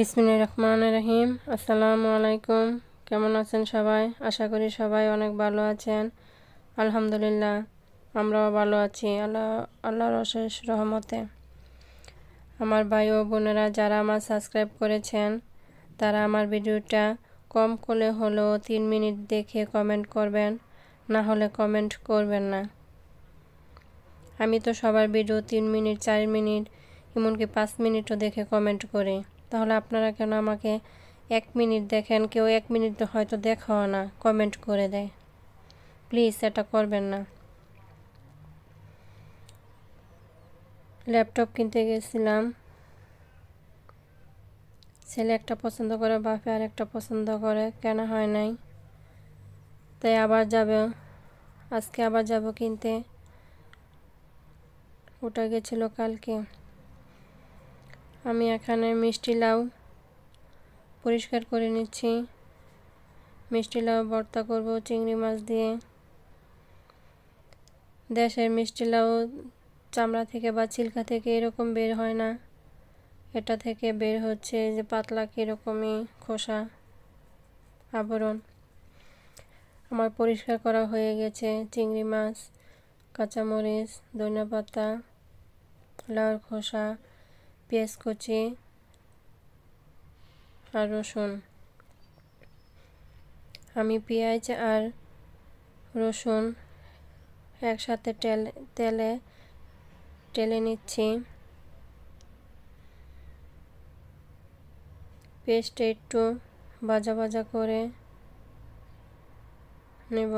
বিসমিল্লা রহমান রহিম আসসালামু আলাইকুম কেমন আছেন সবাই আশা করি সবাই অনেক ভালো আছেন আলহামদুলিল্লাহ আমরাও ভালো আছি আল্লাহ আল্লাহর অশেষ রহমতে আমার ভাই ও বোনেরা যারা আমার সাবস্ক্রাইব করেছেন তারা আমার ভিডিওটা কম করে হলেও তিন মিনিট দেখে কমেন্ট করবেন না হলে কমেন্ট করবেন না আমি তো সবার ভিডিও তিন মিনিট চার মিনিট এমনকি পাঁচ মিনিটও দেখে কমেন্ট করি তাহলে আপনারা কেন আমাকে এক মিনিট দেখেন কেউ এক মিনিট হয়তো দেখাও না কমেন্ট করে দেয় প্লিজ এটা করবেন না ল্যাপটপ কিনতে গেছিলাম ছেলে একটা পছন্দ করে বাপে আর একটা পছন্দ করে কেনা হয় নাই তাই আবার যাবে আজকে আবার যাব কিনতে ওটা গেছিল কালকে আমি এখানে মিষ্টি লাউ পরিষ্কার করে নিচ্ছি মিষ্টি লাউ ভর্তা করব চিংড়ি মাছ দিয়ে দেশের মিষ্টি লাউ চামড়া থেকে বা ছিলকা থেকে এরকম বের হয় না এটা থেকে বের হচ্ছে যে পাতলা কীরকমই খোসা আবরণ আমার পরিষ্কার করা হয়ে গেছে চিংড়ি মাছ কাঁচামরিচ ধনিয়া পাতা লাউর খোসা পেঁয়াজ কুচি আর রসুন আমি পেঁয়াজ আর রসুন একসাথে তেল তেলে টেলে নিচ্ছি পেস্ট একটু ভাজা ভাজা করে নেব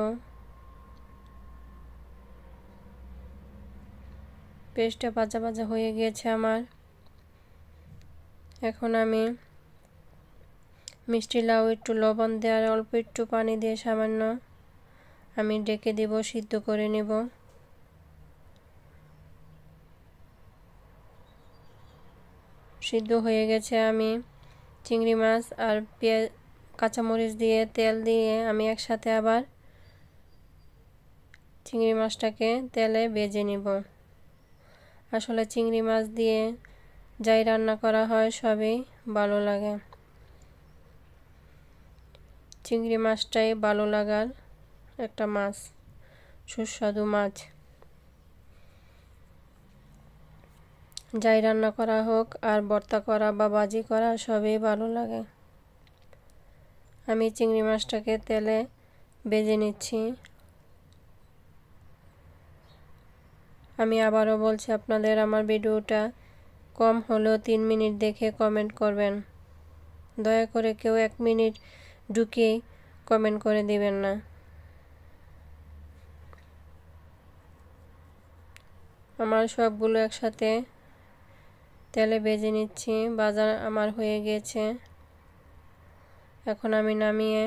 পেস্টটা ভাজা ভাজা হয়ে গিয়েছে আমার এখন আমি মিষ্টি লাউ একটু লবণ দেওয়ার অল্প একটু পানি দিয়ে সামান্য আমি ডেকে দিব সিদ্ধ করে নেব সিদ্ধ হয়ে গেছে আমি চিংড়ি মাছ আর পেঁয়াজ কাঁচামরিচ দিয়ে তেল দিয়ে আমি একসাথে আবার চিংড়ি মাছটাকে তেলে বেজে নিব আসলে চিংড়ি মাছ দিয়ে যাই রান্না করা হয় সবই ভালো লাগে চিংড়ি মাছটাই ভালো লাগার একটা মাছ সুস্বাদু মাছ যাই রান্না করা হোক আর ভর্তা করা বা বাজি করা সবই ভালো লাগে আমি চিংড়ি মাছটাকে তেলে বেজে নিচ্ছি আমি আবারও বলছি আপনাদের আমার ভিডিওটা কম হলেও তিন মিনিট দেখে কমেন্ট করবেন দয়া করে কেউ এক মিনিট ঢুকে কমেন্ট করে দিবেন না আমার সবগুলো একসাথে তেলে বেজে নিচ্ছি বাজার আমার হয়ে গেছে এখন আমি নামিয়ে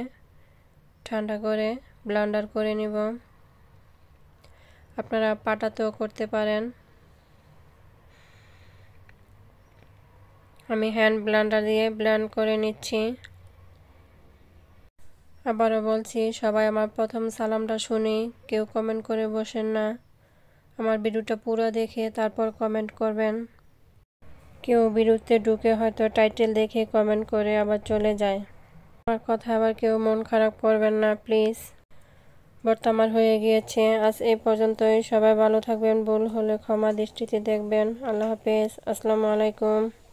ঠান্ডা করে ব্লান্ডার করে নিব আপনারা পাটাতেও করতে পারেন আমি হ্যান্ড ব্লান্ডার দিয়ে ব্লান্ড করে নিচ্ছি আবারও বলছি সবাই আমার প্রথম সালামটা শুনি কেউ কমেন্ট করে বসেন না আমার ভিডিওটা পুরো দেখে তারপর কমেন্ট করবেন কেউ বিরুদ্ধে ঢুকে হয়তো টাইটেল দেখে কমেন্ট করে আবার চলে যায় আমার কথা আবার কেউ মন খারাপ করবেন না প্লিজ বর্তমান হয়ে গিয়েছে আজ এই পর্যন্তই সবাই ভালো থাকবেন ভুল হলে ক্ষমা দৃষ্টিতে দেখবেন আল্লাহ হাফেজ আসসালামু আলাইকুম